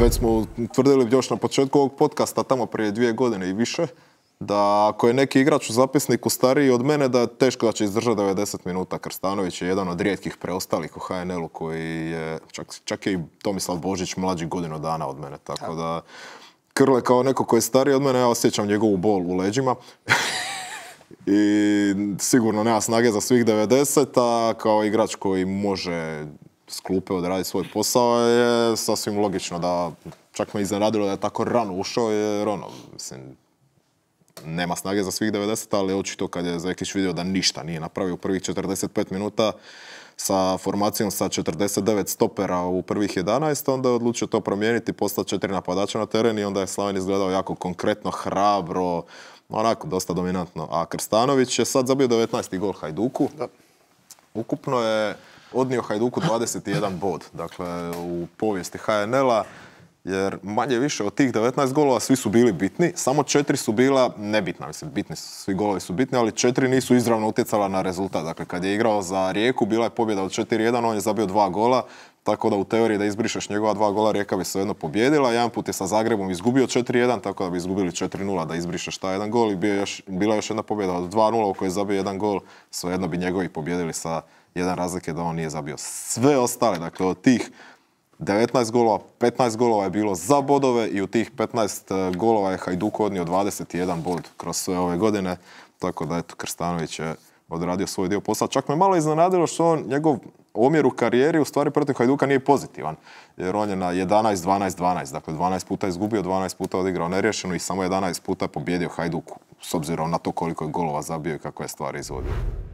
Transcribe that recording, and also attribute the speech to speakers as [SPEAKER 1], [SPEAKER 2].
[SPEAKER 1] Već smo tvrdili još na početku ovog podcasta, tamo prije dvije godine i više, da ako je neki igrač u zapisniku stariji od mene, da je teško da će izdržati 90 minuta. Krstanović je jedan od rijetkih preostalih u HNL-u koji je, čak, čak je i Tomislav Božić mlađi godinu dana od mene, tako da... Krle kao neko koji je stariji od mene, ja osjećam njegovu bol u leđima. I sigurno nema snage za svih 90, a kao igrač koji može Sklupe odradi svoj posao je sasvim logično da čak me iznenadilo da je tako rano ušao jer ono, mislim, nema snage za svih 90, ali očito kad je Zekić vidio da ništa nije napravio u prvih 45 minuta sa formacijom sa 49 stopera u prvih 11, onda je odlučio to promijeniti, postati četiri napadača na teren i onda je Slaven izgledao jako konkretno, hrabro, onako dosta dominantno. A Krstanović je sad zabio 19. gol Hajduku. Ukupno je odnio Hajduku 21 bod. Dakle, u povijesti HNL-a jer manje više od tih 19 golova svi su bili bitni, samo četiri su bila nebitna, mislim bitni su, svi golovi su bitni, ali četiri nisu izravno utjecala na rezultat. Dakle, kad je igrao za Rijeku, bila je pobjeda od 4-1, on je zabio dva gola, tako da u teoriji da izbrišeš njegova dva gola Rijeka bi se jedno pobjedila, jedan put je sa Zagrebom izgubio 4-1, tako da bi izgubili 4-0 da izbrišeš taj jedan gol i bio još, bila još jedna pobjeda od 2-0 u kojoj je zabio jedan gol, svejedno bi njegovi pobjedili sa jedan razlike da on nije zabio. Sve ostale, dakle od tih 19 golova, 15 golova je bilo za bodove i u tih 15 e, golova je Hajduk odnio 21 bod kroz sve ove godine. Tako da, eto, Krstanović je odradio svoj dio posla. Čak me malo iznenadilo što on, njegov omjer u karijeri u stvari protiv Hajduka nije pozitivan. Jer on je na 11, 12, 12. Dakle, 12 puta izgubio, 12 puta odigrao neriješeno i samo 11 puta pobjedio Hajduku. S obzirom na to koliko je golova zabio i kako je stvari izvodio.